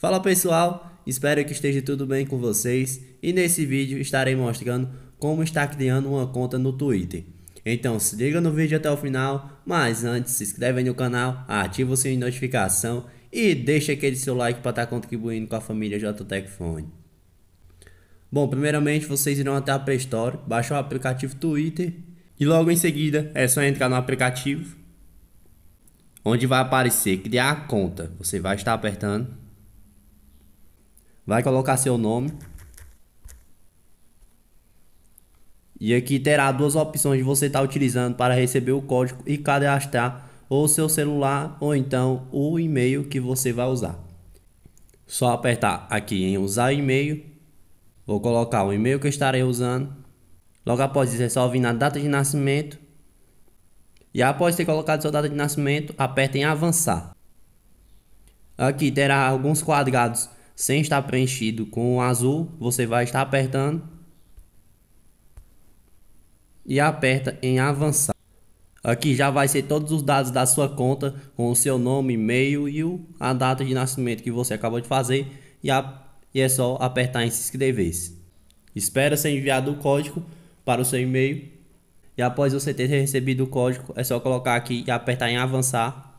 Fala pessoal, espero que esteja tudo bem com vocês e nesse vídeo estarei mostrando como está criando uma conta no Twitter. Então se liga no vídeo até o final, mas antes se inscreve no canal, ativa o sininho de notificação e deixa aquele seu like para estar tá contribuindo com a família JTEC Bom, primeiramente vocês irão até a Play Store, baixar o aplicativo Twitter e logo em seguida é só entrar no aplicativo onde vai aparecer criar conta. Você vai estar apertando Vai colocar seu nome. E aqui terá duas opções de você estar tá utilizando para receber o código e cadastrar ou seu celular ou então o e-mail que você vai usar. Só apertar aqui em usar e-mail. Vou colocar o e-mail que eu estarei usando. Logo após isso é só vir na data de nascimento. E após ter colocado sua data de nascimento, aperta em avançar. Aqui terá alguns quadrados sem estar preenchido com o azul, você vai estar apertando e aperta em avançar. Aqui já vai ser todos os dados da sua conta, com o seu nome, e-mail e a data de nascimento que você acabou de fazer e, a, e é só apertar em se inscrever. Espera ser enviado o código para o seu e-mail e após você ter recebido o código é só colocar aqui e apertar em avançar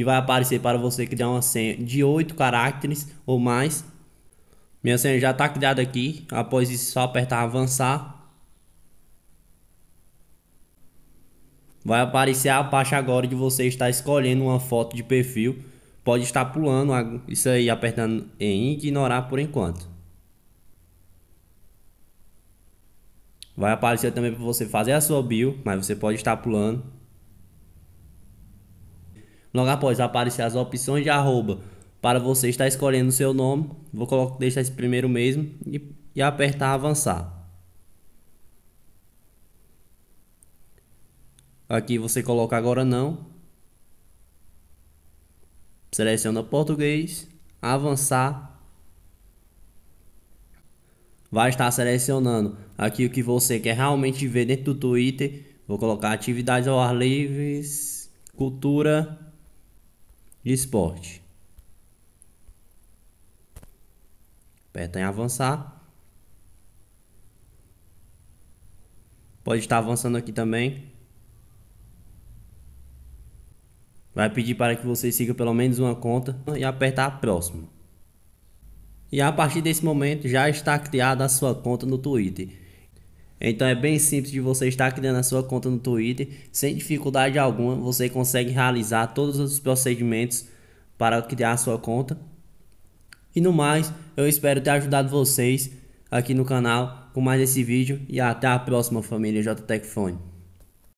e vai aparecer para você criar uma senha de 8 caracteres ou mais. Minha senha já está criada aqui, após isso só apertar avançar. Vai aparecer a parte agora de você estar escolhendo uma foto de perfil. Pode estar pulando isso aí, apertando em ignorar por enquanto. Vai aparecer também para você fazer a sua bio, mas você pode estar pulando. Logo após aparecer as opções de arroba para você estar escolhendo o seu nome, vou colocar, deixar esse primeiro mesmo e, e apertar avançar. Aqui você coloca agora não. Seleciona português, avançar. Vai estar selecionando aqui o que você quer realmente ver dentro do Twitter. Vou colocar atividades ao ar livre, cultura, esporte. Aperta em avançar. Pode estar avançando aqui também. Vai pedir para que você siga pelo menos uma conta e apertar próximo. E a partir desse momento já está criada a sua conta no Twitter. Então é bem simples de você estar criando a sua conta no Twitter, sem dificuldade alguma, você consegue realizar todos os procedimentos para criar a sua conta. E no mais, eu espero ter ajudado vocês aqui no canal com mais esse vídeo e até a próxima família JTech